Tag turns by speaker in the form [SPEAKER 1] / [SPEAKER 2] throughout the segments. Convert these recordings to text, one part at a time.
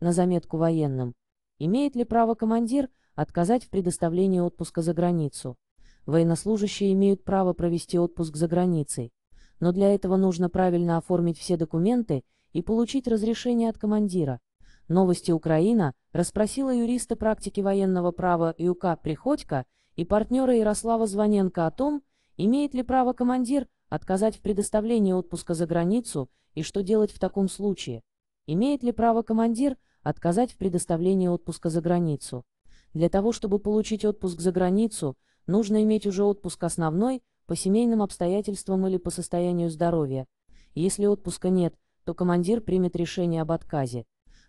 [SPEAKER 1] на заметку военным. Имеет ли право командир отказать в предоставлении отпуска за границу? Военнослужащие имеют право провести отпуск за границей, но для этого нужно правильно оформить все документы и получить разрешение от командира. Новости Украина расспросила юриста практики военного права ЮК Приходько и партнера Ярослава Звоненко о том, имеет ли право командир отказать в предоставлении отпуска за границу и что делать в таком случае. Имеет ли право командир отказать в предоставлении отпуска за границу. Для того, чтобы получить отпуск за границу, нужно иметь уже отпуск основной, по семейным обстоятельствам или по состоянию здоровья. Если отпуска нет, то командир примет решение об отказе.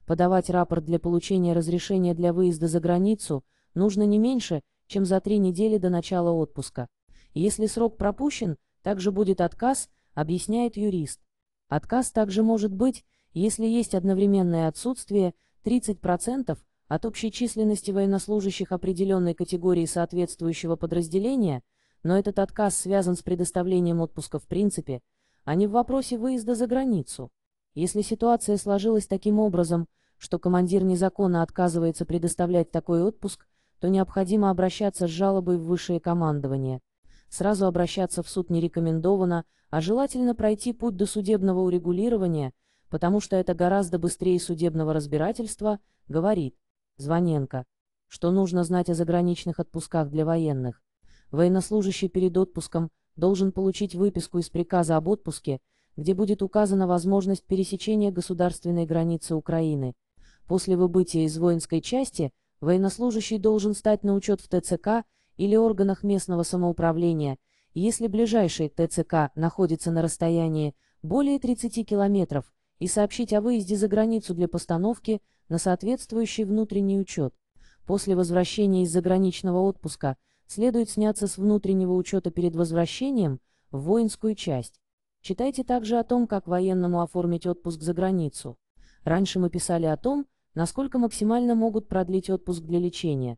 [SPEAKER 1] Подавать рапорт для получения разрешения для выезда за границу нужно не меньше, чем за три недели до начала отпуска. Если срок пропущен, также будет отказ, объясняет юрист. Отказ также может быть, если есть одновременное отсутствие, 30% от общей численности военнослужащих определенной категории соответствующего подразделения, но этот отказ связан с предоставлением отпуска в принципе, а не в вопросе выезда за границу. Если ситуация сложилась таким образом, что командир незаконно отказывается предоставлять такой отпуск, то необходимо обращаться с жалобой в высшее командование. Сразу обращаться в суд не рекомендовано, а желательно пройти путь до судебного урегулирования – потому что это гораздо быстрее судебного разбирательства, говорит Звоненко, что нужно знать о заграничных отпусках для военных. Военнослужащий перед отпуском должен получить выписку из приказа об отпуске, где будет указана возможность пересечения государственной границы Украины. После выбытия из воинской части военнослужащий должен стать на учет в ТЦК или органах местного самоуправления, если ближайший ТЦК находится на расстоянии более 30 километров, и сообщить о выезде за границу для постановки на соответствующий внутренний учет. После возвращения из заграничного отпуска следует сняться с внутреннего учета перед возвращением в воинскую часть. Читайте также о том, как военному оформить отпуск за границу. Раньше мы писали о том, насколько максимально могут продлить отпуск для лечения,